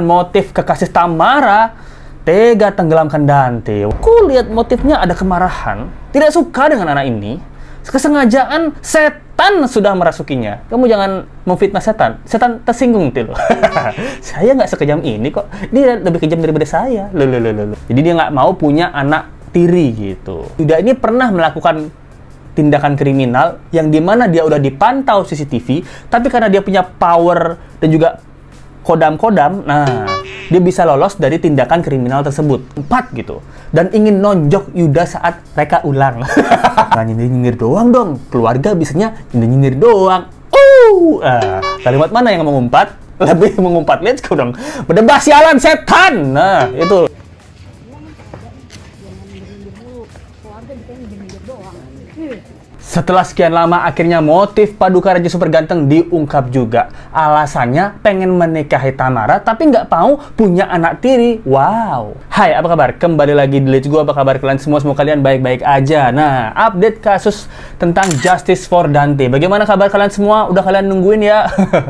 motif kekasih Tamara tega tenggelamkan Dante. Ku lihat motifnya ada kemarahan, tidak suka dengan anak ini. Kesengajaan setan sudah merasukinya. Kamu jangan memfitnah setan. Setan tersinggung tuh saya nggak sekejam ini kok. Dia lebih kejam daripada saya. Loh, loh, loh, Jadi dia nggak mau punya anak tiri gitu. Sudah ini pernah melakukan tindakan kriminal yang dimana dia udah dipantau CCTV, tapi karena dia punya power dan juga kodam-kodam, nah dia bisa lolos dari tindakan kriminal tersebut. Empat gitu. Dan ingin nonjok Yuda saat mereka ulang. nah nyindir-nyindir doang dong. Keluarga biasanya nyindir-nyindir doang. Uh, ah, kalimat mana yang mengumpat? Lebih mengumpat, let's go dong. Berdebah sialan setan. Nah, itu. Setelah sekian lama akhirnya motif Paduka Raja Super Ganteng diungkap juga. Alasannya pengen menikahi Tamara tapi nggak mau punya anak tiri. Wow. Hai apa kabar? Kembali lagi di Let's Go. Apa kabar kalian semua? semua kalian baik-baik aja. Nah update kasus tentang Justice for Dante. Bagaimana kabar kalian semua? Udah kalian nungguin ya?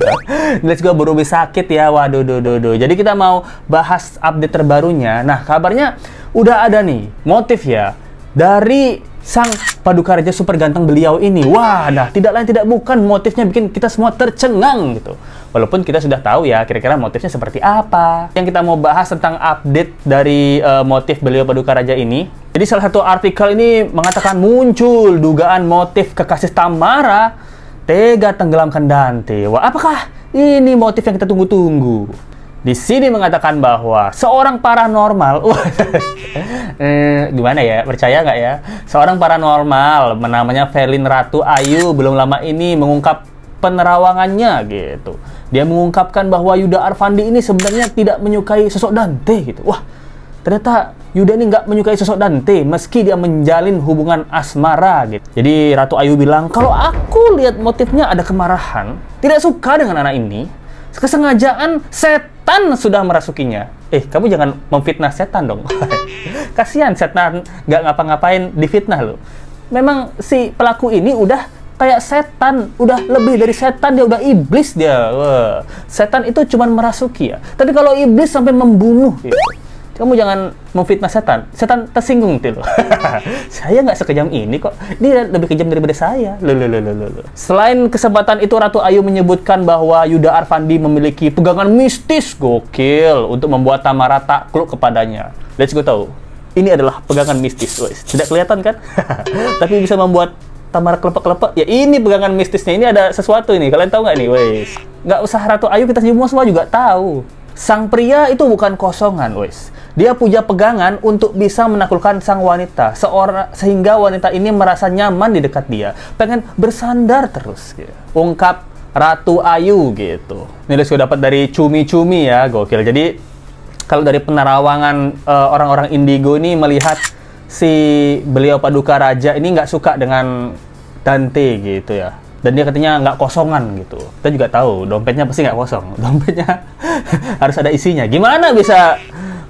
Let's Go berubah sakit ya. Waduh, do, do, do. Jadi kita mau bahas update terbarunya. Nah kabarnya udah ada nih motif ya dari sang paduka raja super ganteng beliau ini. Wah, nah tidak lain tidak bukan motifnya bikin kita semua tercengang gitu. Walaupun kita sudah tahu ya kira-kira motifnya seperti apa. Yang kita mau bahas tentang update dari uh, motif beliau paduka raja ini. Jadi salah satu artikel ini mengatakan muncul dugaan motif kekasih Tamara tega tenggelamkan Dante. Wah, apakah ini motif yang kita tunggu-tunggu? di sini mengatakan bahwa seorang paranormal, eh, gimana ya, percaya nggak ya? Seorang paranormal, namanya Felin Ratu Ayu, belum lama ini mengungkap penerawangannya gitu. Dia mengungkapkan bahwa Yuda Arfandi ini sebenarnya tidak menyukai sosok Dante gitu. Wah, ternyata Yuda ini nggak menyukai sosok Dante meski dia menjalin hubungan asmara gitu. Jadi Ratu Ayu bilang, kalau aku lihat motifnya ada kemarahan, tidak suka dengan anak ini, kesengajaan set setan sudah merasukinya. Eh, kamu jangan memfitnah setan dong. Kasihan setan nggak ngapa-ngapain difitnah loh. Memang si pelaku ini udah kayak setan, udah lebih dari setan dia udah iblis dia. Wah. Setan itu cuma merasuki ya. Tapi kalau iblis sampai membunuh ya kamu jangan memfitnah setan. Setan tersinggung itu loh. saya nggak sekejam ini kok. Dia lebih kejam daripada saya. Loh, Selain kesempatan itu, Ratu Ayu menyebutkan bahwa Yuda Arfandi memiliki pegangan mistis gokil untuk membuat Tamara takluk kepadanya. Let's go tahu. Ini adalah pegangan mistis, guys. Tidak kelihatan kan? Tapi bisa membuat Tamara kelepek-kelepek. Ya ini pegangan mistisnya. Ini ada sesuatu ini. Kalian tahu nggak nih, guys? Nggak usah Ratu Ayu, kita semua semua juga tahu. Sang pria itu bukan kosongan, wes. Dia punya pegangan untuk bisa menaklukkan sang wanita, seorang sehingga wanita ini merasa nyaman di dekat dia, pengen bersandar terus. Gitu. Ungkap Ratu Ayu gitu. Ini sudah dapat dari cumi-cumi ya, gokil. Jadi kalau dari penerawangan orang eh, orang-orang Indigo ini melihat si beliau Paduka Raja ini nggak suka dengan Dante gitu ya dan dia katanya nggak kosongan gitu kita juga tahu dompetnya pasti nggak kosong dompetnya harus ada isinya gimana bisa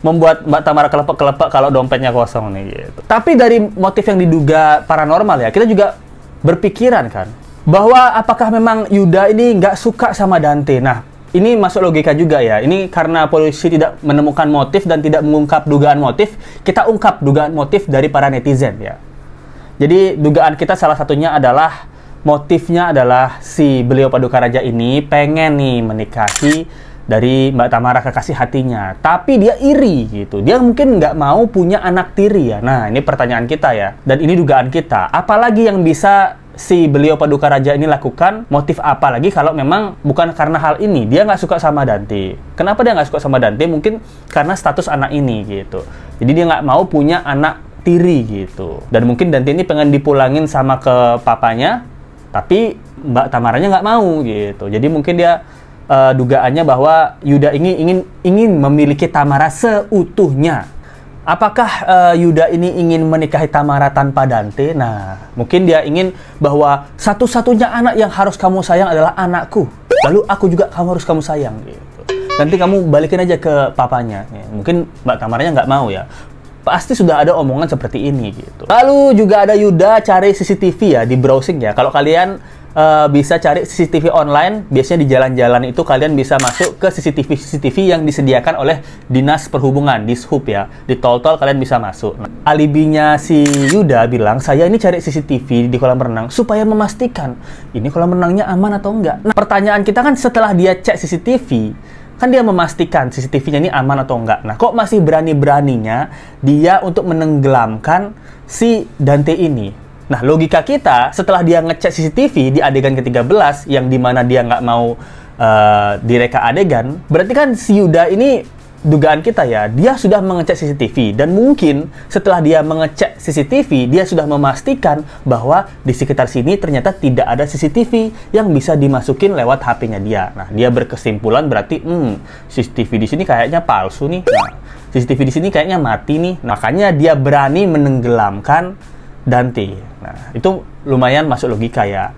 membuat Mbak Tamara kelepek-kelepek kalau dompetnya kosong nih gitu. Tapi dari motif yang diduga paranormal ya, kita juga berpikiran kan bahwa apakah memang Yuda ini nggak suka sama Dante. Nah, ini masuk logika juga ya. Ini karena polisi tidak menemukan motif dan tidak mengungkap dugaan motif, kita ungkap dugaan motif dari para netizen ya. Jadi dugaan kita salah satunya adalah motifnya adalah si beliau Paduka Raja ini pengen nih menikahi dari Mbak Tamara kekasih hatinya, tapi dia iri gitu. Dia mungkin nggak mau punya anak tiri ya. Nah, ini pertanyaan kita ya. Dan ini dugaan kita. Apalagi yang bisa si beliau Paduka Raja ini lakukan motif apa lagi kalau memang bukan karena hal ini dia nggak suka sama Dante kenapa dia nggak suka sama Dante mungkin karena status anak ini gitu jadi dia nggak mau punya anak tiri gitu dan mungkin Dante ini pengen dipulangin sama ke papanya tapi Mbak Tamaranya nggak mau gitu. Jadi mungkin dia uh, dugaannya bahwa Yuda ini ingin ingin memiliki Tamara seutuhnya. Apakah uh, Yuda ini ingin menikahi Tamara tanpa Dante? Nah, mungkin dia ingin bahwa satu-satunya anak yang harus kamu sayang adalah anakku. Lalu aku juga kamu harus kamu sayang gitu. Nanti kamu balikin aja ke papanya. Ya, mungkin Mbak Tamaranya nggak mau ya pasti sudah ada omongan seperti ini gitu. Lalu juga ada Yuda cari CCTV ya di browsing ya. Kalau kalian uh, bisa cari CCTV online, biasanya di jalan-jalan itu kalian bisa masuk ke CCTV CCTV yang disediakan oleh Dinas Perhubungan di Shub ya. Di tol-tol kalian bisa masuk. Nah, alibinya si Yuda bilang, "Saya ini cari CCTV di kolam renang supaya memastikan ini kolam renangnya aman atau enggak." Nah, pertanyaan kita kan setelah dia cek CCTV, kan dia memastikan CCTV-nya ini aman atau enggak. Nah, kok masih berani-beraninya dia untuk menenggelamkan si Dante ini? Nah, logika kita setelah dia ngecek CCTV di adegan ke-13 yang dimana dia nggak mau uh, direka adegan, berarti kan si Yuda ini dugaan kita ya, dia sudah mengecek CCTV dan mungkin setelah dia mengecek CCTV, dia sudah memastikan bahwa di sekitar sini ternyata tidak ada CCTV yang bisa dimasukin lewat HP-nya dia. Nah, dia berkesimpulan berarti, hmm, CCTV di sini kayaknya palsu nih. Nah, CCTV di sini kayaknya mati nih. Makanya dia berani menenggelamkan Dante. Nah, itu lumayan masuk logika ya.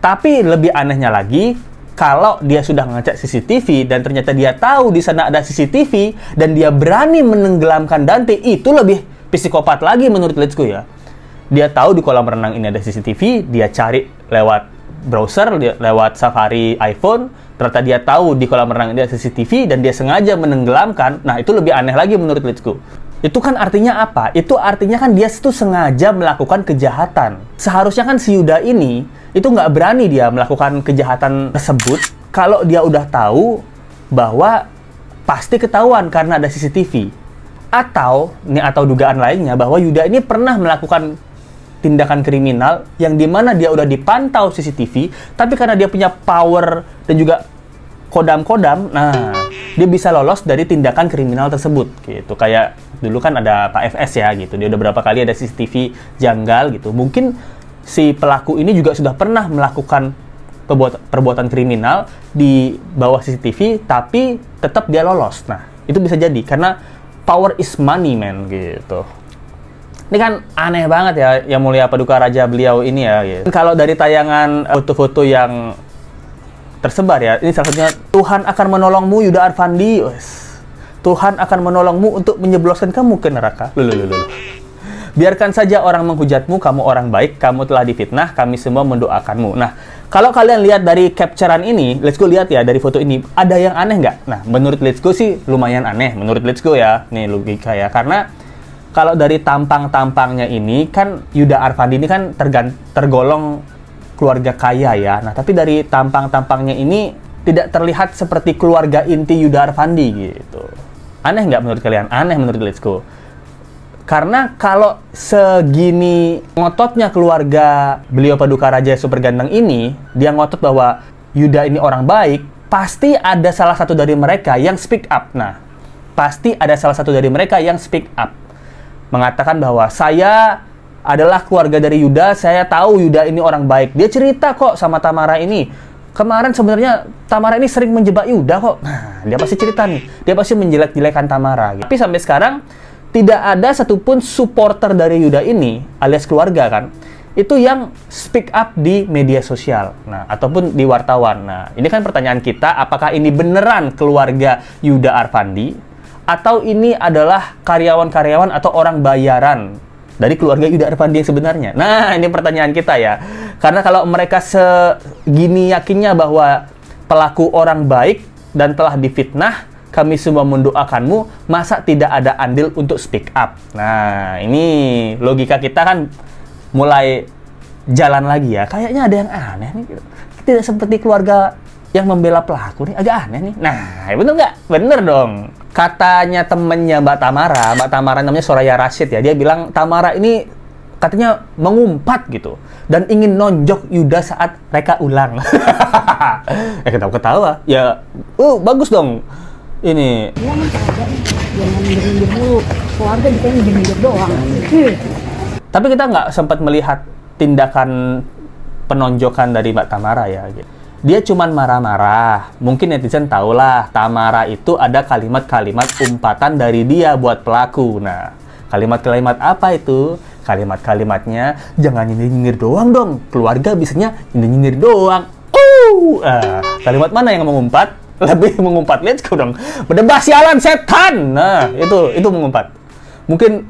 Tapi lebih anehnya lagi, kalau dia sudah ngecek CCTV dan ternyata dia tahu di sana ada CCTV dan dia berani menenggelamkan Dante itu lebih psikopat lagi menurut Let's Go ya dia tahu di kolam renang ini ada CCTV dia cari lewat browser lewat Safari iPhone ternyata dia tahu di kolam renang ini ada CCTV dan dia sengaja menenggelamkan nah itu lebih aneh lagi menurut Let's Go. Itu kan artinya apa? Itu artinya kan dia itu sengaja melakukan kejahatan. Seharusnya kan si Yuda ini itu nggak berani dia melakukan kejahatan tersebut kalau dia udah tahu bahwa pasti ketahuan karena ada CCTV. Atau, nih atau dugaan lainnya, bahwa Yuda ini pernah melakukan tindakan kriminal yang dimana dia udah dipantau CCTV, tapi karena dia punya power dan juga kodam-kodam, nah dia bisa lolos dari tindakan kriminal tersebut gitu kayak dulu kan ada Pak FS ya gitu dia udah berapa kali ada CCTV janggal gitu mungkin si pelaku ini juga sudah pernah melakukan perbuatan, kriminal di bawah CCTV tapi tetap dia lolos nah itu bisa jadi karena power is money man gitu ini kan aneh banget ya yang mulia paduka raja beliau ini ya gitu. kalau dari tayangan eh, foto-foto yang tersebar ya. Ini salah satunya Tuhan akan menolongmu Yuda Arfandi. Yes. Tuhan akan menolongmu untuk menyebloskan kamu ke neraka. Lulu, Biarkan saja orang menghujatmu, kamu orang baik, kamu telah difitnah, kami semua mendoakanmu. Nah, kalau kalian lihat dari capturean ini, let's go lihat ya dari foto ini, ada yang aneh nggak? Nah, menurut let's go sih lumayan aneh, menurut let's go ya, nih logika ya, karena kalau dari tampang-tampangnya ini kan Yuda Arfandi ini kan tergan tergolong keluarga kaya ya. Nah, tapi dari tampang-tampangnya ini tidak terlihat seperti keluarga inti Yudha Arfandi gitu. Aneh nggak menurut kalian? Aneh menurut Go. Karena kalau segini ngototnya keluarga beliau Paduka Raja super ganteng ini, dia ngotot bahwa Yuda ini orang baik, pasti ada salah satu dari mereka yang speak up. Nah, pasti ada salah satu dari mereka yang speak up. Mengatakan bahwa saya adalah keluarga dari Yuda. Saya tahu Yuda ini orang baik. Dia cerita kok sama Tamara ini. Kemarin sebenarnya Tamara ini sering menjebak Yuda kok. Nah, dia pasti cerita nih. Dia pasti menjelek-jelekan Tamara. Gitu. Tapi sampai sekarang tidak ada satupun supporter dari Yuda ini alias keluarga kan itu yang speak up di media sosial, nah ataupun di wartawan. Nah, ini kan pertanyaan kita, apakah ini beneran keluarga Yuda Arfandi atau ini adalah karyawan-karyawan atau orang bayaran dari keluarga Yuda Arfandi yang sebenarnya? Nah, ini pertanyaan kita ya. Karena kalau mereka segini yakinnya bahwa pelaku orang baik dan telah difitnah, kami semua mendoakanmu, masa tidak ada andil untuk speak up? Nah, ini logika kita kan mulai jalan lagi ya. Kayaknya ada yang aneh nih. Tidak seperti keluarga yang membela pelaku nih agak aneh nih. Nah, bener nggak? Bener dong katanya temennya Mbak Tamara, Mbak Tamara namanya Soraya Rashid ya, dia bilang Tamara ini katanya mengumpat gitu dan ingin nonjok Yuda saat mereka ulang. Eh ketawa ketawa. Ya, uh bagus dong. Ini. Ya, Keluarga bisa doang. Tapi kita nggak sempat melihat tindakan penonjokan dari Mbak Tamara ya. Gitu dia cuman marah-marah. Mungkin netizen lah, Tamara itu ada kalimat-kalimat umpatan dari dia buat pelaku. Nah, kalimat-kalimat apa itu? Kalimat-kalimatnya jangan nyinyir nyinyir doang dong. Keluarga biasanya nyinyir nyinyir doang. Uh, uh, kalimat mana yang mengumpat? Lebih mengumpat let's go dong. Berdebah sialan setan. Nah, itu itu mengumpat. Mungkin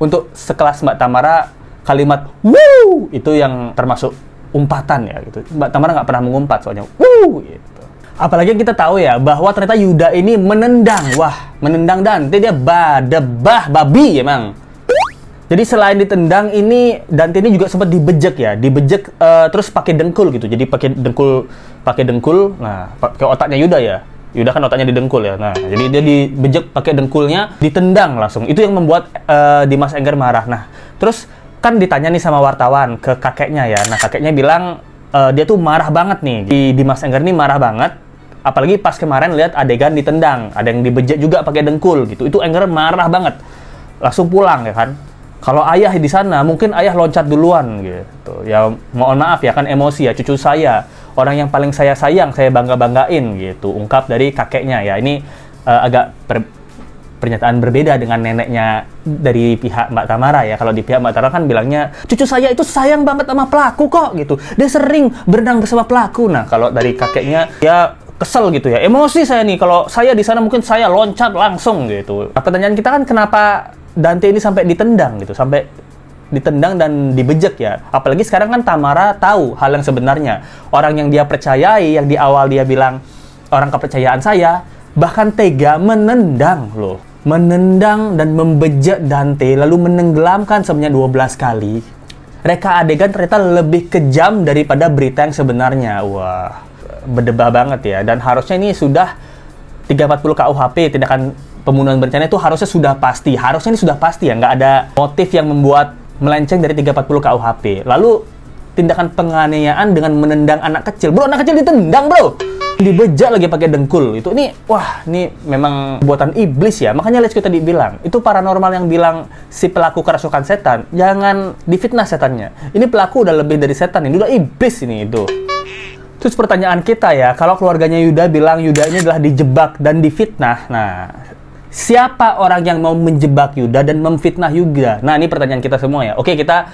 untuk sekelas Mbak Tamara kalimat wow itu yang termasuk umpatan ya gitu. Mbak Tamara nggak pernah mengumpat soalnya. Uh, gitu. Apalagi kita tahu ya bahwa ternyata Yuda ini menendang. Wah, menendang Dante dia badebah babi emang. Jadi selain ditendang ini Dante ini juga sempat dibejek ya, dibejek uh, terus pakai dengkul gitu. Jadi pakai dengkul, pakai dengkul. Nah, pakai otaknya Yuda ya. Yuda kan otaknya didengkul ya. Nah, jadi dia dibejek pakai dengkulnya, ditendang langsung. Itu yang membuat uh, Dimas Enggar marah. Nah, terus kan ditanya nih sama wartawan ke kakeknya ya. Nah kakeknya bilang uh, dia tuh marah banget nih. Di Dimas Enggar ini marah banget. Apalagi pas kemarin lihat adegan ditendang, ada yang dibejek juga pakai dengkul gitu. Itu Enggar marah banget. Langsung pulang ya kan. Kalau ayah di sana mungkin ayah loncat duluan gitu. Ya mohon maaf ya kan emosi ya cucu saya. Orang yang paling saya sayang, saya bangga-banggain gitu. Ungkap dari kakeknya ya. Ini uh, agak pernyataan berbeda dengan neneknya dari pihak Mbak Tamara ya. Kalau di pihak Mbak Tamara kan bilangnya, cucu saya itu sayang banget sama pelaku kok gitu. Dia sering berenang bersama pelaku. Nah kalau dari kakeknya, ya kesel gitu ya. Emosi saya nih, kalau saya di sana mungkin saya loncat langsung gitu. Nah, pertanyaan kita kan kenapa Dante ini sampai ditendang gitu, sampai ditendang dan dibejek ya. Apalagi sekarang kan Tamara tahu hal yang sebenarnya. Orang yang dia percayai, yang di awal dia bilang orang kepercayaan saya, bahkan tega menendang loh menendang dan membejak Dante lalu menenggelamkan sebanyak 12 kali. Reka adegan ternyata lebih kejam daripada berita yang sebenarnya. Wah, berdebah banget ya. Dan harusnya ini sudah 340 KUHP, tindakan pembunuhan berencana itu harusnya sudah pasti. Harusnya ini sudah pasti ya, nggak ada motif yang membuat melenceng dari 340 KUHP. Lalu tindakan penganiayaan dengan menendang anak kecil. Bro, anak kecil ditendang, bro dibejak lagi pakai dengkul itu ini wah ini memang buatan iblis ya makanya Lesko tadi bilang itu paranormal yang bilang si pelaku kerasukan setan jangan difitnah setannya ini pelaku udah lebih dari setan ini udah iblis ini itu Terus pertanyaan kita ya, kalau keluarganya Yuda bilang Yuda ini adalah dijebak dan difitnah, nah siapa orang yang mau menjebak Yuda dan memfitnah Yuda? Nah ini pertanyaan kita semua ya. Oke kita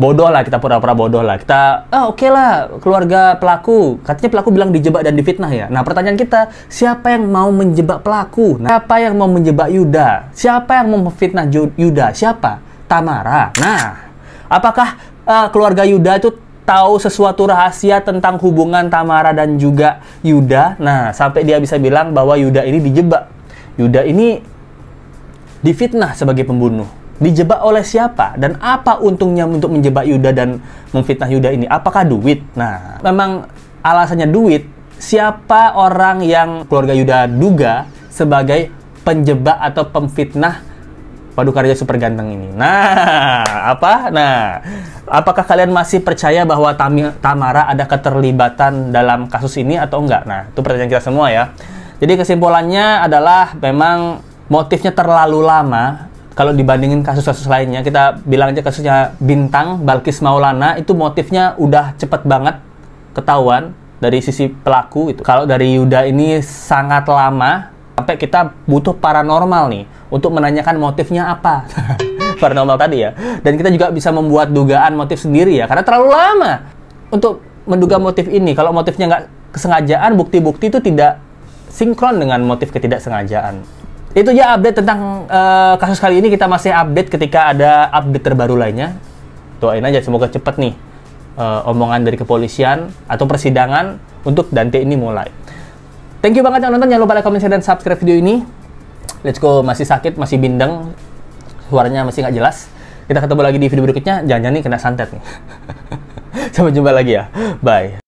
bodoh lah kita pura-pura bodoh lah kita oh, oke okay lah keluarga pelaku katanya pelaku bilang dijebak dan difitnah ya nah pertanyaan kita siapa yang mau menjebak pelaku nah, siapa yang mau menjebak Yuda siapa yang mau memfitnah Yuda siapa Tamara nah apakah uh, keluarga Yuda itu tahu sesuatu rahasia tentang hubungan Tamara dan juga Yuda nah sampai dia bisa bilang bahwa Yuda ini dijebak Yuda ini difitnah sebagai pembunuh dijebak oleh siapa dan apa untungnya untuk menjebak Yuda dan memfitnah Yuda ini? Apakah duit? Nah, memang alasannya duit. Siapa orang yang keluarga Yuda duga sebagai penjebak atau pemfitnah Padukarya super ganteng ini. Nah, apa? Nah, apakah kalian masih percaya bahwa Tami, Tamara ada keterlibatan dalam kasus ini atau enggak? Nah, itu pertanyaan kita semua ya. Jadi kesimpulannya adalah memang motifnya terlalu lama kalau dibandingin kasus-kasus lainnya kita bilang aja kasusnya Bintang Balkis Maulana itu motifnya udah cepet banget ketahuan dari sisi pelaku itu. Kalau dari Yuda ini sangat lama sampai kita butuh paranormal nih untuk menanyakan motifnya apa. paranormal tadi ya. Dan kita juga bisa membuat dugaan motif sendiri ya karena terlalu lama untuk menduga motif ini. Kalau motifnya nggak kesengajaan, bukti-bukti itu tidak sinkron dengan motif ketidaksengajaan. Itu ya update tentang uh, kasus kali ini. Kita masih update ketika ada update terbaru lainnya. Doain aja semoga cepet nih uh, omongan dari kepolisian atau persidangan untuk Dante ini mulai. Thank you banget yang nonton. Jangan lupa like, comment, share, dan subscribe video ini. Let's go. Masih sakit, masih bindeng. Suaranya masih nggak jelas. Kita ketemu lagi di video berikutnya. Jangan-jangan nih kena santet nih. Sampai jumpa lagi ya. Bye.